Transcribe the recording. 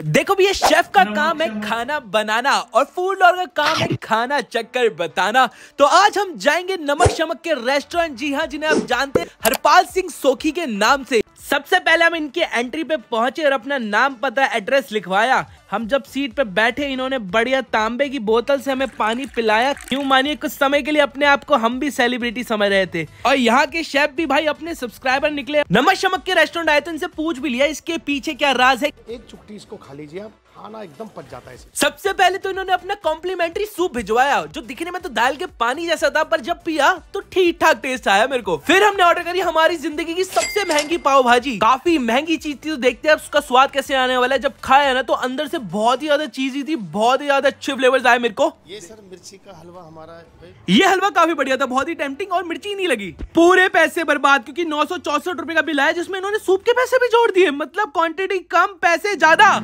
देखो भैया शेफ का काम है खाना बनाना और फूड लॉर का काम है खाना चक्कर बताना तो आज हम जाएंगे नमक शमक के रेस्टोरेंट जी हाँ जिन्हें आप जानते हैं हरपाल सिंह सोखी के नाम से सबसे पहले हम इनके एंट्री पे पहुंचे और अपना नाम पता एड्रेस लिखवाया हम जब सीट पे बैठे इन्होंने बढ़िया तांबे की बोतल से हमें पानी पिलाया क्यों मानिए कुछ समय के लिए अपने आप को हम भी सेलिब्रिटी समझ रहे थे और यहाँ के शेफ भी भाई अपने सब्सक्राइबर निकले नमक शमक के रेस्टोरेंट आए तो इनसे पूछ भी लिया इसके पीछे क्या राज है एक चुट्टी इसको खा लीजिए आप खाना एकदम पच जाता है सबसे पहले तो इन्होंने अपना कॉम्प्लीमेंट्री सूप भिजवाया जो दिखने में तो दाल के पानी जैसा था पर जब पिया तो ठीक ठाक टेस्ट आया मेरे को फिर हमने ऑर्डर करी हमारी जिंदगी की सबसे महंगी पाव भाजी काफी महंगी चीज थी तो देखते हैं उसका स्वाद कैसे आने वाला है जब खाया ना तो अंदर से बहुत ही ज्यादा चीजी थी बहुत ही ज्यादा अच्छे फ्लेवर्स आए मेरे को ये सर मिर्ची का हलवा हमारा ये हलवा काफी बढ़िया था बहुत ही टेम्पटिंग और मिर्ची नहीं लगी पूरे पैसे बर्बाद क्योंकि नौ सौ का बिल आया जिसमें इन्होंने सूप के पैसे भी जोड़ दिए मतलब क्वांटिटी कम पैसे ज्यादा